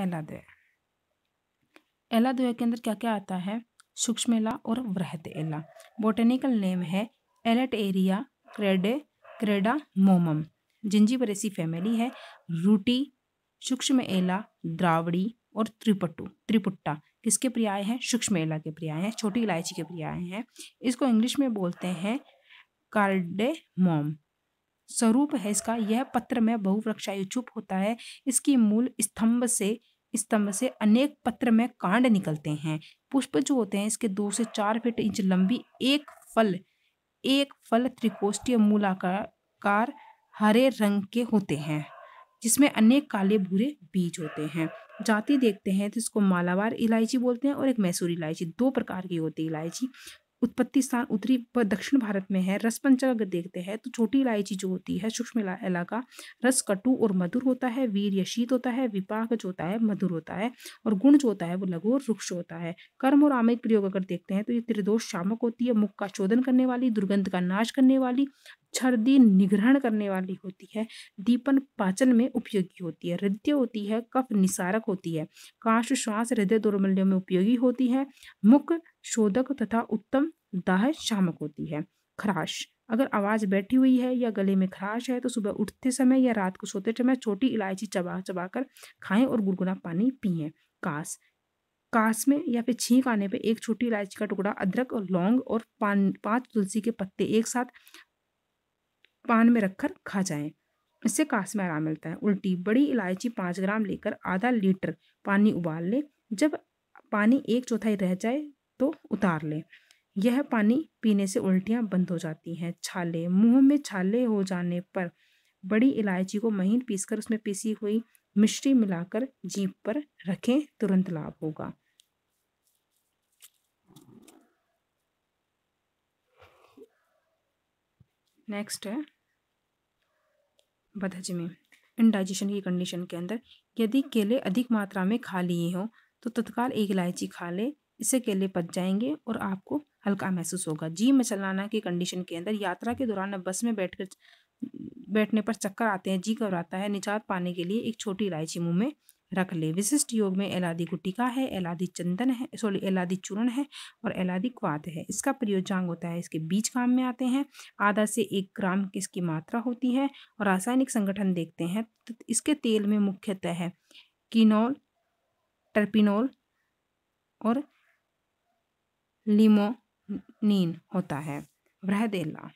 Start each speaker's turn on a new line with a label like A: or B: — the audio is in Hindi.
A: एला एलादय के अंदर क्या क्या आता है सूक्ष्म एला और वृहत एला बोटेनिकल नेम है एलेट एरिया क्रेडे क्रेडा मोमम जिंजीबरेसी फैमिली है रूटी सूक्ष्म एला द्रावड़ी और त्रिपट्टू त्रिपुट्टा किसके पर्याय हैं सूक्ष्म एला के पर्याय हैं छोटी इलायची के पर्याय हैं इसको इंग्लिश में बोलते हैं कार्डेमोम स्वरूप है इसका यह पत्र में चुप होता है इसकी मूल स्तंभ से स्तंभ से अनेक पत्र में कांड निकलते हैं पुष्प जो होते हैं इसके दो से चार फीट इंच लंबी एक फल एक फल त्रिकोष्ठीय मूलाकार हरे रंग के होते हैं जिसमें अनेक काले भूरे बीज होते हैं जाति देखते हैं तो इसको मालावार इलायची बोलते हैं और एक मैसूरी इलायची दो प्रकार की होती है इलायची उत्पत्ति स्थान उत्तरी पर दक्षिण भारत में है पंचक अगर देखते हैं तो छोटी इलायची जो होती है सूक्ष्म इलाका रस कटु और मधुर होता है वीर शीत होता है विपाक जो होता है मधुर होता है और गुण जो होता है वो लघु और रुक्ष होता है कर्म और आमिक प्रयोग अगर देखते हैं तो ये त्रिदोष शामक होती है मुख का शोधन करने वाली दुर्गंध का नाश करने वाली छर्दी निग्रहण करने वाली होती है दीपन पाचन में उपयोगी होती है हृदय होती है कफ निसारक होती है काश श्वास हृदय दुर्मल्यों में उपयोगी होती है मुख शोधक तथा उत्तम दाह शामक होती है खराश अगर आवाज़ बैठी हुई है या गले में खराश है तो सुबह उठते समय या रात को सोते समय छोटी इलायची चबा चबा कर खाएँ और गुनगुना पानी पिए कास कास में या फिर छींक आने पर एक छोटी इलायची का टुकड़ा अदरक और लौंग और पान पाँच तुलसी के पत्ते एक साथ पान में रखकर खा जाएं इससे कास में आराम मिलता है उल्टी बड़ी इलायची पाँच ग्राम लेकर आधा लीटर पानी उबाल लें जब पानी एक चौथाई रह जाए तो उतार लें यह पानी पीने से उल्टियाँ बंद हो जाती हैं छाले मुंह में छाले हो जाने पर बड़ी इलायची को महीन पीसकर उसमें पीसी हुई मिश्री मिलाकर जीप पर रखें तुरंत लाभ होगा नेक्स्ट है में इनडाइजेशन की कंडीशन के अंदर यदि केले अधिक मात्रा में खा लिए हों तो तत्काल एक इलायची खा ले इससे केले पच जाएंगे और आपको हल्का महसूस होगा जी में चलाना की कंडीशन के अंदर यात्रा के दौरान बस में बैठकर बैठने पर चक्कर आते हैं जी घबराता है निजात पाने के लिए एक छोटी इलायची मुंह में रख ले विशिष्ट योग में एलादी गुटिका है एलादी चंदन है सॉरी एलादी चूर्ण है और एलादी क्वात है इसका प्रयोग जांग होता है इसके बीज काम में आते हैं आधा से एक ग्राम की इसकी मात्रा होती है और रासायनिक संगठन देखते हैं तो इसके तेल में मुख्यतः है किनोल टर्पिनोल और लिमो नीन होता है वृहदेला